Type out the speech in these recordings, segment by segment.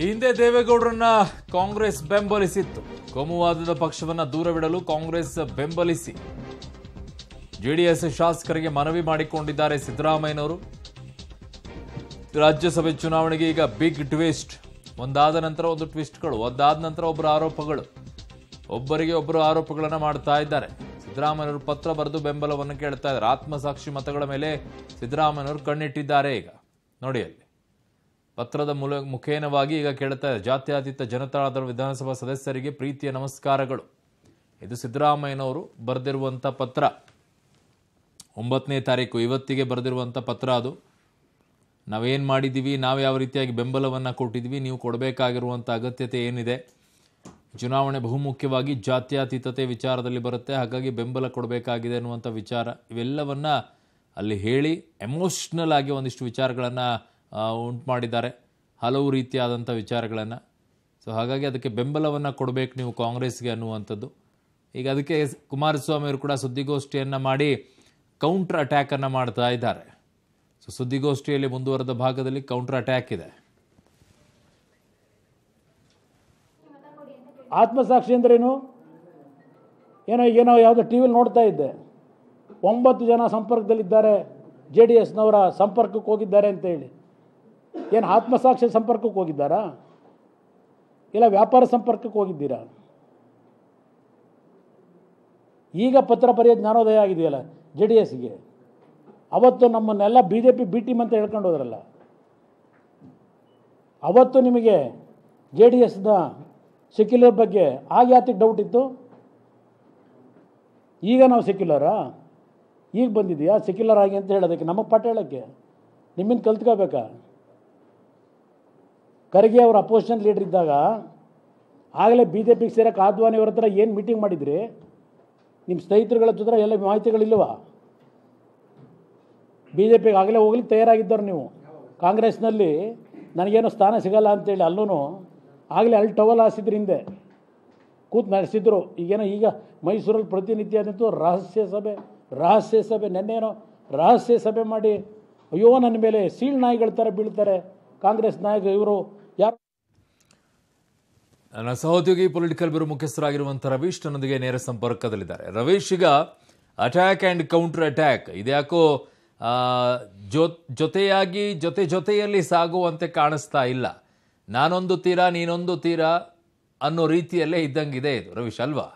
ಈ ಹಿಂದೆ ದೇವೇಗೌಡರನ್ನ ಕಾಂಗ್ರೆಸ್ ಬೆಂಬಲಿಸಿತ್ತು ಕೋಮುವಾದದ ಪಕ್ಷವನ್ನ ದೂರವಿಡಲು ಕಾಂಗ್ರೆಸ್ ಬೆಂಬಲಿಸಿ ಜೆಡಿಎಸ್ ಶಾಸಕರಿಗೆ ಮನವಿ ಮಾಡಿಕೊಂಡಿದ್ದಾರೆ ಸಿದ್ದರಾಮಯ್ಯನವರು ರಾಜ್ಯಸಭೆ ಚುನಾವಣೆಗೆ ಈಗ ಬಿಗ್ ಟ್ವಿಸ್ಟ್ ಒಂದಾದ ನಂತರ ಒಂದು ಟ್ವಿಸ್ಟ್ಗಳು ಒಂದಾದ ನಂತರ ಒಬ್ಬರ ಆರೋಪಗಳು ಒಬ್ಬರಿಗೆ ಒಬ್ಬರು ಆರೋಪಗಳನ್ನು ಮಾಡ್ತಾ ಇದ್ದಾರೆ ಸಿದ್ದರಾಮಯ್ಯವರು ಪತ್ರ ಬರೆದು ಬೆಂಬಲವನ್ನು ಕೇಳ್ತಾ ಇದ್ದಾರೆ ಆತ್ಮಸಾಕ್ಷಿ ಮತಗಳ ಮೇಲೆ ಸಿದ್ದರಾಮಯ್ಯವರು ಕಣ್ಣಿಟ್ಟಿದ್ದಾರೆ ಈಗ ನೋಡಿ ಅಲ್ಲಿ ಪತ್ರದ ಮೂಲ ಮುಖೇನವಾಗಿ ಈಗ ಜಾತ್ಯಾತೀತ ಜಾತ್ಯತೀತ ಜನತಾದಳ ವಿಧಾನಸಭಾ ಸದಸ್ಯರಿಗೆ ಪ್ರೀತಿಯ ನಮಸ್ಕಾರಗಳು ಇದು ಸಿದ್ದರಾಮಯ್ಯನವರು ಬರೆದಿರುವಂಥ ಪತ್ರ ಒಂಬತ್ತನೇ ತಾರೀಕು ಇವತ್ತಿಗೆ ಬರೆದಿರುವಂಥ ಪತ್ರ ಅದು ನಾವೇನು ಮಾಡಿದ್ದೀವಿ ನಾವು ಯಾವ ರೀತಿಯಾಗಿ ಬೆಂಬಲವನ್ನು ಕೊಟ್ಟಿದ್ದೀವಿ ನೀವು ಕೊಡಬೇಕಾಗಿರುವಂಥ ಅಗತ್ಯತೆ ಏನಿದೆ ಚುನಾವಣೆ ಬಹುಮುಖ್ಯವಾಗಿ ಜಾತ್ಯಾತೀತತೆ ವಿಚಾರದಲ್ಲಿ ಬರುತ್ತೆ ಹಾಗಾಗಿ ಬೆಂಬಲ ಕೊಡಬೇಕಾಗಿದೆ ಅನ್ನುವಂಥ ವಿಚಾರ ಇವೆಲ್ಲವನ್ನು ಅಲ್ಲಿ ಹೇಳಿ ಎಮೋಷ್ನಲ್ ಆಗಿ ಒಂದಿಷ್ಟು ವಿಚಾರಗಳನ್ನು ಉಂಟು ಮಾಡಿದ್ದಾರೆ ಹಲವು ರೀತಿಯಾದಂಥ ವಿಚಾರಗಳನ್ನು ಸೊ ಹಾಗಾಗಿ ಅದಕ್ಕೆ ಬೆಂಬಲವನ್ನು ಕೊಡಬೇಕು ನೀವು ಕಾಂಗ್ರೆಸ್ಗೆ ಅನ್ನುವಂಥದ್ದು ಈಗ ಅದಕ್ಕೆ ಕುಮಾರಸ್ವಾಮಿ ಅವರು ಕೂಡ ಸುದ್ದಿಗೋಷ್ಠಿಯನ್ನು ಮಾಡಿ ಕೌಂಟ್ರ್ ಅಟ್ಯಾಕನ್ನು ಮಾಡ್ತಾ ಇದ್ದಾರೆ ಸೊ ಸುದ್ದಿಗೋಷ್ಠಿಯಲ್ಲಿ ಮುಂದುವರೆದ ಭಾಗದಲ್ಲಿ ಕೌಂಟ್ರ್ ಅಟ್ಯಾಕ್ ಇದೆ ಆತ್ಮಸಾಕ್ಷಿ ಅಂದ್ರೇನು ಏನೋ ಏನೋ ಯಾವುದೋ ಟಿ ವಿಲಿ ನೋಡ್ತಾ ಇದ್ದೆ ಒಂಬತ್ತು ಜನ ಸಂಪರ್ಕದಲ್ಲಿದ್ದಾರೆ ಜೆ ಡಿ ಎಸ್ನವರ ಸಂಪರ್ಕಕ್ಕೆ ಹೋಗಿದ್ದಾರೆ ಹೇಳಿ ಏನು ಆತ್ಮಸಾಕ್ಷಿ ಸಂಪರ್ಕಕ್ಕೆ ಹೋಗಿದ್ದಾರಾ ಇಲ್ಲ ವ್ಯಾಪಾರ ಸಂಪರ್ಕಕ್ಕೆ ಹೋಗಿದ್ದೀರಾ ಈಗ ಪತ್ರ ಬರೆಯೋ ಜ್ಞಾನೋದಯ ಆಗಿದೆಯಲ್ಲ ಜೆ ಡಿ ಎಸ್ಗೆ ಅವತ್ತು ನಮ್ಮನ್ನೆಲ್ಲ B J P B team ಅಂತ ಹೇಳ್ಕೊಂಡು ಹೋದ್ರಲ್ಲ ಅವತ್ತು ನಿಮಗೆ ಜೆ ಡಿ ಎಸ್ನ ಸೆಕ್ಯುಲರ್ ಬಗ್ಗೆ ಆಗ ಯಾತಿಗೆ ಡೌಟ್ ಇತ್ತು ಈಗ ನಾವು ಸೆಕ್ಯುಲರಾ ಈಗ ಬಂದಿದೆಯಾ ಸೆಕ್ಯುಲರ್ ಆಗಿ ಅಂತ ಹೇಳೋದಕ್ಕೆ ನಮ್ಮ ಪಾಠ ಹೇಳೋಕ್ಕೆ ನಿಮ್ಮಿಂದ ಕಲ್ತ್ಕೋಬೇಕಾ ಖರ್ಗೆ ಅವರು ಅಪೋಸಿಷನ್ ಲೀಡರ್ ಇದ್ದಾಗ ಆಗಲೇ ಬಿ ಜೆ ಪಿಗೆ ಸೇರೋಕೆ ಆದ್ವಾನಿ ಅವ್ರ ಹತ್ರ ಏನು ಮೀಟಿಂಗ್ ಮಾಡಿದ್ರಿ ನಿಮ್ಮ ಸ್ನೇಹಿತರುಗಳ ಜೊತೆ ಎಲ್ಲ ಮಾಹಿತಿಗಳಿಲ್ವಾ ಬಿ ಜೆ ಪಿಗೆ ಆಗಲೇ ಹೋಗ್ಲಿಕ್ಕೆ ತಯಾರಾಗಿದ್ದವ್ರು ನೀವು ಕಾಂಗ್ರೆಸ್ನಲ್ಲಿ ನನಗೇನು ಸ್ಥಾನ ಸಿಗಲ್ಲ ಅಂತೇಳಿ ಅಲ್ಲೂ ಆಗಲೇ ಅಲ್ಲಿ ಟವಲ್ ಹಾಸಿದ್ರಿ ಹಿಂದೆ ಕೂತು ನಡೆಸಿದ್ರು ಈಗೇನೋ ಈಗ ಮೈಸೂರಲ್ಲಿ ಪ್ರತಿನಿತ್ಯ ಆದಂತೂ ರಹಸ್ಯ ಸಭೆ ರಹಸ್ಯ ಸಭೆ ನೆನ್ನೇನೋ ರಹಸ್ಯ ಸಭೆ ಮಾಡಿ ಅಯ್ಯೋ ನನ್ನ ಮೇಲೆ ಸೀಳ್ ನಾಯಿಗಳ ಥರ ಬೀಳ್ತಾರೆ ಕಾಂಗ್ರೆಸ್ ನಾಯಕ ಇವರು ನನ್ನ ಸಹೋದ್ಯೋಗಿ ಪೊಲಿಟಿಕಲ್ ಬ್ಯೂರೋ ಮುಖ್ಯಸ್ಥರಾಗಿರುವಂಥ ರವೀಶ್ ನನ್ನೊಂದಿಗೆ ನೇರ ಸಂಪರ್ಕದಲ್ಲಿದ್ದಾರೆ ರವೀಶ್ ಈಗ ಅಟ್ಯಾಕ್ ಆ್ಯಂಡ್ ಕೌಂಟರ್ ಅಟ್ಯಾಕ್ ಇದ್ಯಾಕೋ ಜೊ ಜೊತೆಯಾಗಿ ಜೊತೆ ಜೊತೆಯಲ್ಲಿ ಸಾಗುವಂತೆ ಕಾಣಿಸ್ತಾ ಇಲ್ಲ ನಾನೊಂದು ತೀರಾ ನೀನೊಂದು ತೀರಾ ಅನ್ನೋ ರೀತಿಯಲ್ಲೇ ಇದ್ದಂಗಿದೆ ಇದು ರವೀಶ್ ಅಲ್ವಾ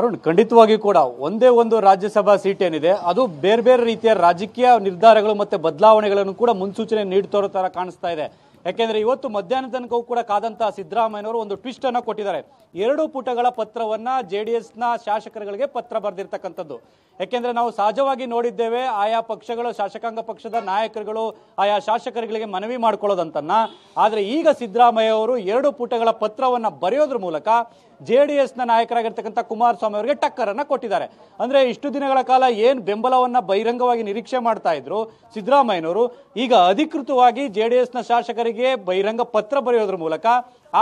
ಅರುಣ್ ಖಂಡಿತವಾಗಿ ಕೂಡ ಒಂದೇ ಒಂದು ರಾಜ್ಯಸಭಾ ಸೀಟ್ ಏನಿದೆ ಅದು ಬೇರೆ ಬೇರೆ ರೀತಿಯ ರಾಜಕೀಯ ನಿರ್ಧಾರಗಳು ಮತ್ತೆ ಬದಲಾವಣೆಗಳನ್ನು ಕೂಡ ಮುನ್ಸೂಚನೆ ನೀಡ್ತಿರೋ ತರ ಕಾಣಿಸ್ತಾ ಇದೆ ಯಾಕೆಂದ್ರೆ ಇವತ್ತು ಮಧ್ಯಾಹ್ನ ತನಕವೂ ಕೂಡ ಕಾದಂತಹ ಸಿದ್ದರಾಮಯ್ಯನವರು ಒಂದು ಟ್ವಿಸ್ಟ್ ಅನ್ನ ಕೊಟ್ಟಿದ್ದಾರೆ ಎರಡು ಪುಟಗಳ ಪತ್ರವನ್ನ ಜೆ ಡಿ ನ ಶಾಸಕರುಗಳಿಗೆ ಪತ್ರ ಬರೆದಿರ್ತಕ್ಕಂಥದ್ದು ಯಾಕೆಂದ್ರೆ ನಾವು ಸಹಜವಾಗಿ ನೋಡಿದ್ದೇವೆ ಆಯಾ ಪಕ್ಷಗಳು ಶಾಸಕಾಂಗ ಪಕ್ಷದ ನಾಯಕರುಗಳು ಆಯಾ ಶಾಸಕರುಗಳಿಗೆ ಮನವಿ ಮಾಡ್ಕೊಳ್ಳೋದಂತನ್ನ ಆದರೆ ಈಗ ಸಿದ್ದರಾಮಯ್ಯ ಅವರು ಎರಡು ಪುಟಗಳ ಪತ್ರವನ್ನ ಬರೆಯೋದ್ರ ಮೂಲಕ ಜೆ ಡಿ ಎಸ್ನ ನಾಯಕರಾಗಿರ್ತಕ್ಕಂಥ ಕುಮಾರಸ್ವಾಮಿ ಅವರಿಗೆ ಟಕ್ಕರನ್ನು ಕೊಟ್ಟಿದ್ದಾರೆ ಅಂದರೆ ಇಷ್ಟು ದಿನಗಳ ಕಾಲ ಏನು ಬೆಂಬಲವನ್ನು ಬಹಿರಂಗವಾಗಿ ನಿರೀಕ್ಷೆ ಮಾಡ್ತಾ ಇದ್ರು ಸಿದ್ದರಾಮಯ್ಯನವರು ಈಗ ಅಧಿಕೃತವಾಗಿ ಜೆ ಡಿ ನ ಶಾಸಕರಿಗೆ ಬಹಿರಂಗ ಪತ್ರ ಬರೆಯೋದ್ರ ಮೂಲಕ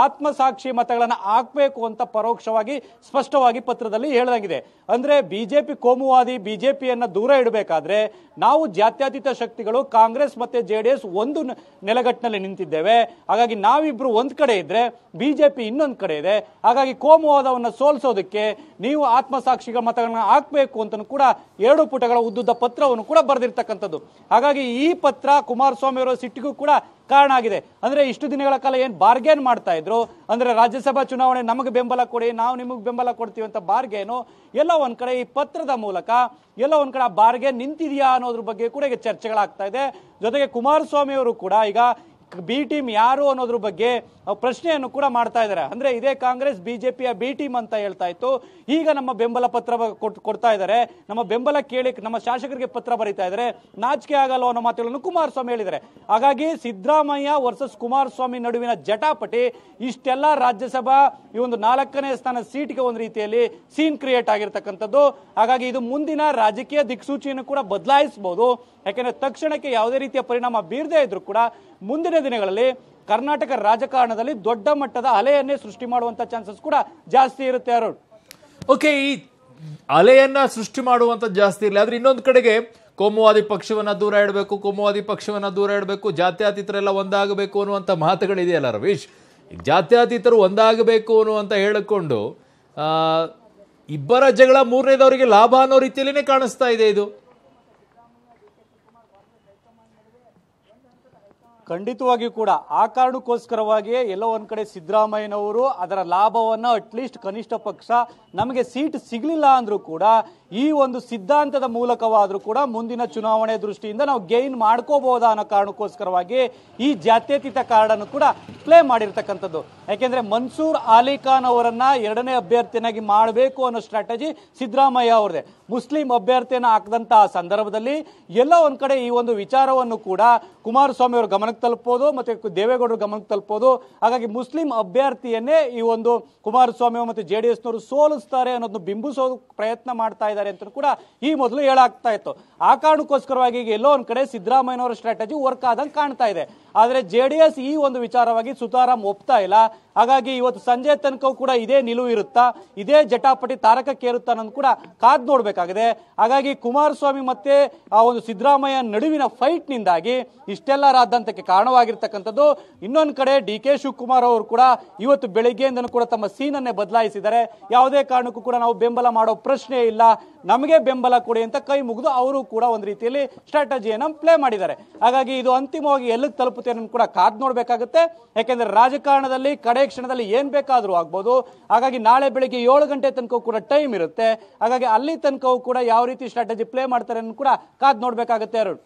ಆತ್ಮಸಾಕ್ಷಿ ಮತಗಳನ್ನು ಹಾಕಬೇಕು ಅಂತ ಪರೋಕ್ಷವಾಗಿ ಸ್ಪಷ್ಟವಾಗಿ ಪತ್ರದಲ್ಲಿ ಹೇಳಲಾಗಿದೆ ಅಂದರೆ ಬಿಜೆಪಿ ಕೋಮುವಾದಿ ಬಿಜೆಪಿಯನ್ನು ದೂರ ಇಡಬೇಕಾದ್ರೆ ನಾವು ಜಾತ್ಯತೀತ ಶಕ್ತಿಗಳು ಕಾಂಗ್ರೆಸ್ ಮತ್ತೆ ಜೆ ಡಿ ಎಸ್ ಒಂದು ನೆಲೆಗಟ್ಟಿನಲ್ಲಿ ನಿಂತಿದ್ದೇವೆ ಹಾಗಾಗಿ ನಾವಿಬ್ರು ಒಂದು ಕಡೆ ಇದ್ರೆ ಬಿಜೆಪಿ ಇನ್ನೊಂದು ಕಡೆ ಇದೆ ಹಾಗಾಗಿ ಕೋಮುವಾದವನ್ನು ಸೋಲ್ಸೋದಕ್ಕೆ ನೀವು ಆತ್ಮಸಾಕ್ಷಿಗಳ ಮತಗಳನ್ನು ಹಾಕಬೇಕು ಅಂತ ಕೂಡ ಎರಡು ಪುಟಗಳ ಉದ್ದದ ಪತ್ರವನ್ನು ಕೂಡ ಬರೆದಿರ್ತಕ್ಕಂಥದ್ದು ಹಾಗಾಗಿ ಈ ಪತ್ರ ಕುಮಾರಸ್ವಾಮಿ ಅವರ ಸಿಟ್ಟಿಗೂ ಕೂಡ ಕಾರಣ ಆಗಿದೆ ಅಂದ್ರೆ ಇಷ್ಟು ದಿನಗಳ ಕಾಲ ಏನು ಬಾರ್ಗೇನ್ ಮಾಡ್ತಾ ಇದ್ರು ಅಂದ್ರೆ ರಾಜ್ಯಸಭಾ ಚುನಾವಣೆ ನಮಗೆ ಬೆಂಬಲ ಕೊಡಿ ನಾವು ನಿಮಗೆ ಬೆಂಬಲ ಕೊಡ್ತೀವಿ ಅಂತ ಬಾರ್ಗೇನು ಎಲ್ಲ ಒಂದ್ ಕಡೆ ಈ ಪತ್ರದ ಮೂಲಕ ಎಲ್ಲ ಒಂದ್ ಕಡೆ ಆ ಬಾರ್ಗೇನ್ ನಿಂತಿದೆಯಾ ಅನ್ನೋದ್ರ ಬಗ್ಗೆ ಕೂಡ ಈಗ ಚರ್ಚೆಗಳಾಗ್ತಾ ಇದೆ ಜೊತೆಗೆ ಕುಮಾರಸ್ವಾಮಿ ಅವರು ಕೂಡ ಈಗ ಬಿ ಟೀಮ್ ಯಾರು ಅನ್ನೋದ್ರ ಬಗ್ಗೆ ಪ್ರಶ್ನೆಯನ್ನು ಕೂಡ ಮಾಡ್ತಾ ಇದ್ದಾರೆ ಅಂದ್ರೆ ಇದೇ ಕಾಂಗ್ರೆಸ್ ಬಿಜೆಪಿಯ ಬಿ ಟೀಮ್ ಅಂತ ಹೇಳ್ತಾ ಇತ್ತು ಈಗ ನಮ್ಮ ಬೆಂಬಲ ಪತ್ರ ಕೊಡ್ತಾ ಇದ್ದಾರೆ ನಮ್ಮ ಬೆಂಬಲ ಕೇಳಿ ನಮ್ಮ ಶಾಸಕರಿಗೆ ಪತ್ರ ಬರೀತಾ ಇದ್ದಾರೆ ನಾಚಿಕೆ ಆಗಲ್ಲ ಅನ್ನೋ ಮಾತುಗಳನ್ನು ಕುಮಾರಸ್ವಾಮಿ ಹೇಳಿದ್ದಾರೆ ಹಾಗಾಗಿ ಸಿದ್ದರಾಮಯ್ಯ ವರ್ಸಸ್ ಕುಮಾರಸ್ವಾಮಿ ನಡುವಿನ ಜಟಾಪಟಿ ಇಷ್ಟೆಲ್ಲ ರಾಜ್ಯಸಭಾ ಈ ಒಂದು ನಾಲ್ಕನೇ ಸ್ಥಾನ ಸೀಟ್ಗೆ ಒಂದು ರೀತಿಯಲ್ಲಿ ಸೀನ್ ಕ್ರಿಯೇಟ್ ಆಗಿರ್ತಕ್ಕಂಥದ್ದು ಹಾಗಾಗಿ ಇದು ಮುಂದಿನ ರಾಜಕೀಯ ದಿಕ್ಸೂಚಿಯನ್ನು ಕೂಡ ಬದಲಾಯಿಸಬಹುದು ಯಾಕೆಂದ್ರೆ ತಕ್ಷಣಕ್ಕೆ ಯಾವುದೇ ರೀತಿಯ ಪರಿಣಾಮ ಬೀರದೇ ಇದ್ರು ಕೂಡ ಮುಂದಿನ ದಿನಗಳಲ್ಲಿ ಕರ್ನಾಟಕ ರಾಜಕಾರಣದಲ್ಲಿ ದೊಡ್ಡ ಮಟ್ಟದ ಅಲೆಯನ್ನೇ ಸೃಷ್ಟಿ ಮಾಡುವಂತ ಚಾನ್ಸಸ್ ಕೂಡ ಜಾಸ್ತಿ ಇರುತ್ತೆ ಅರುಣ್ ಓಕೆ ಈ ಅಲೆಯನ್ನ ಸೃಷ್ಟಿ ಮಾಡುವಂತ ಜಾಸ್ತಿ ಇರಲಿ ಆದ್ರೆ ಇನ್ನೊಂದು ಕಡೆಗೆ ಕೋಮುವಾದಿ ಪಕ್ಷವನ್ನ ದೂರ ಇಡಬೇಕು ಕೋಮುವಾದಿ ಪಕ್ಷವನ್ನ ದೂರ ಇಡಬೇಕು ಜಾತ್ಯಾತೀತರೆಲ್ಲ ಒಂದಾಗಬೇಕು ಅನ್ನುವಂತ ಮಾತುಗಳಿದೆಯಲ್ಲ ರವೀಶ್ ಜಾತ್ಯಾತೀತರು ಒಂದಾಗಬೇಕು ಅನ್ನುವಂತ ಹೇಳಿಕೊಂಡು ಇಬ್ಬರ ಜಗಳ ಮೂರನೇದವರಿಗೆ ಲಾಭ ಅನ್ನೋ ರೀತಿಯಲ್ಲಿನೇ ಕಾಣಿಸ್ತಾ ಇದೆ ಇದು ಖಂಡಿತವಾಗಿಯೂ ಕೂಡ ಆ ಕಾರಣಕ್ಕೋಸ್ಕರವಾಗಿಯೇ ಎಲ್ಲೋ ಒಂದು ಕಡೆ ಸಿದ್ದರಾಮಯ್ಯನವರು ಅದರ ಲಾಭವನ್ನು ಅಟ್ಲೀಸ್ಟ್ ಕನಿಷ್ಠ ಪಕ್ಷ ನಮಗೆ ಸೀಟ್ ಸಿಗಲಿಲ್ಲ ಅಂದರೂ ಕೂಡ ಈ ಒಂದು ಸಿದ್ಧಾಂತದ ಮೂಲಕವಾದರೂ ಕೂಡ ಮುಂದಿನ ಚುನಾವಣೆ ದೃಷ್ಟಿಯಿಂದ ನಾವು ಗೈನ್ ಮಾಡ್ಕೋಬಹುದಾ ಅನ್ನೋ ಕಾರಣಕ್ಕೋಸ್ಕರವಾಗಿ ಈ ಜಾತ್ಯತೀತ ಕಾರ್ಡನ್ನು ಕೂಡ ಪ್ಲೇ ಮಾಡಿರ್ತಕ್ಕಂಥದ್ದು ಯಾಕೆಂದರೆ ಮನ್ಸೂರ್ ಆಲಿಖಾನ್ ಖಾನ್ ಅವರನ್ನ ಎರಡನೇ ಅಭ್ಯರ್ಥಿಯನ್ನಾಗಿ ಮಾಡಬೇಕು ಅನ್ನೋ ಸ್ಟ್ರಾಟಜಿ ಸಿದ್ದರಾಮಯ್ಯ ಅವರದೇ ಮುಸ್ಲಿಂ ಅಭ್ಯರ್ಥಿಯನ್ನು ಹಾಕದಂತಹ ಸಂದರ್ಭದಲ್ಲಿ ಎಲ್ಲ ಒಂದು ಕಡೆ ಈ ಒಂದು ವಿಚಾರವನ್ನು ಕೂಡ ಕುಮಾರಸ್ವಾಮಿ ಅವರು ಗಮನಕ್ಕೆ ತಲುಪೋದು ಮತ್ತು ದೇವೇಗೌಡರು ಗಮನಕ್ಕೆ ತಲುಪೋದು ಹಾಗಾಗಿ ಮುಸ್ಲಿಂ ಅಭ್ಯರ್ಥಿಯನ್ನೇ ಈ ಒಂದು ಕುಮಾರಸ್ವಾಮಿ ಮತ್ತು ಜೆ ಡಿ ಎಸ್ನವರು ಸೋಲಿಸ್ತಾರೆ ಅನ್ನೋದನ್ನು ಬಿಂಬಿಸೋದು ಪ್ರಯತ್ನ ಮಾಡ್ತಾ ಇದ್ದಾರೆ ಅಂತ ಕೂಡ ಈ ಮೊದಲು ಹೇಳಾಗ್ತಾ ಇತ್ತು ಆ ಕಾರಣಕ್ಕೋಸ್ಕರವಾಗಿ ಎಲ್ಲೋ ಒಂದ್ ಕಡೆ ಅವರ ಸ್ಟ್ರಾಟಜಿ ವರ್ಕ್ ಆದಂಗೆ ಕಾಣ್ತಾ ಇದೆ ಆದರೆ ಜೆ ಈ ಒಂದು ವಿಚಾರವಾಗಿ ಸುತಾರಾಮ್ ಒಪ್ತಾ ಇಲ್ಲ ಹಾಗಾಗಿ ಇವತ್ತು ಸಂಜೆ ತನಕವೂ ಕೂಡ ಇದೇ ನಿಲುವು ಇರುತ್ತಾ ಇದೇ ಜಟಾಪಟಿ ತಾರಕಕ್ಕೇರುತ್ತಾ ಅನ್ನೋದು ಕೂಡ ಕಾದ್ ನೋಡಬೇಕಾಗಿದೆ ಹಾಗಾಗಿ ಕುಮಾರಸ್ವಾಮಿ ಮತ್ತೆ ಆ ಒಂದು ಸಿದ್ದರಾಮಯ್ಯ ನಡುವಿನ ನಿಂದಾಗಿ ಇಷ್ಟೆಲ್ಲ ರಾದ್ಧಾಂತಕ್ಕೆ ಕಾರಣವಾಗಿರ್ತಕ್ಕಂಥದ್ದು ಇನ್ನೊಂದು ಕಡೆ ಡಿ ಕೆ ಶಿವಕುಮಾರ್ ಅವರು ಕೂಡ ಇವತ್ತು ಬೆಳಿಗ್ಗೆಯಿಂದನೂ ಕೂಡ ತಮ್ಮ ಸೀನನ್ನೇ ಬದಲಾಯಿಸಿದ್ದಾರೆ ಯಾವುದೇ ಕಾರಣಕ್ಕೂ ಕೂಡ ನಾವು ಬೆಂಬಲ ಮಾಡೋ ಪ್ರಶ್ನೆ ಇಲ್ಲ ನಮಗೆ ಬೆಂಬಲ ಕೊಡಿ ಅಂತ ಕೈ ಮುಗಿದು ಅವರು ಕೂಡ ಒಂದು ರೀತಿಯಲ್ಲಿ ಸ್ಟ್ರಾಟಜಿಯನ್ನು ಪ್ಲೇ ಮಾಡಿದ್ದಾರೆ ಹಾಗಾಗಿ ಇದು ಅಂತಿಮವಾಗಿ ಎಲ್ಲಿಗೆ ತಲುಪ ಪತಿಯನ್ನು ಕೂಡ ಕಾದ್ ನೋಡಬೇಕಾಗುತ್ತೆ ಯಾಕೆಂದ್ರೆ ರಾಜಕಾರಣದಲ್ಲಿ ಕಡೆ ಕ್ಷಣದಲ್ಲಿ ಏನ್ ಬೇಕಾದರೂ ಆಗ್ಬೋದು ಹಾಗಾಗಿ ನಾಳೆ ಬೆಳಿಗ್ಗೆ ಏಳು ಗಂಟೆ ತನಕ ಕೂಡ ಟೈಮ್ ಇರುತ್ತೆ ಹಾಗಾಗಿ ಅಲ್ಲಿ ತನಕವೂ ಕೂಡ ಯಾವ ರೀತಿ ಸ್ಟ್ರಾಟಜಿ ಪ್ಲೇ ಮಾಡ್ತಾರೆ ಅನ್ನೋ ಕೂಡ ಕಾದ್ ನೋಡ್ಬೇಕಾಗುತ್ತೆ ಅರುಣ್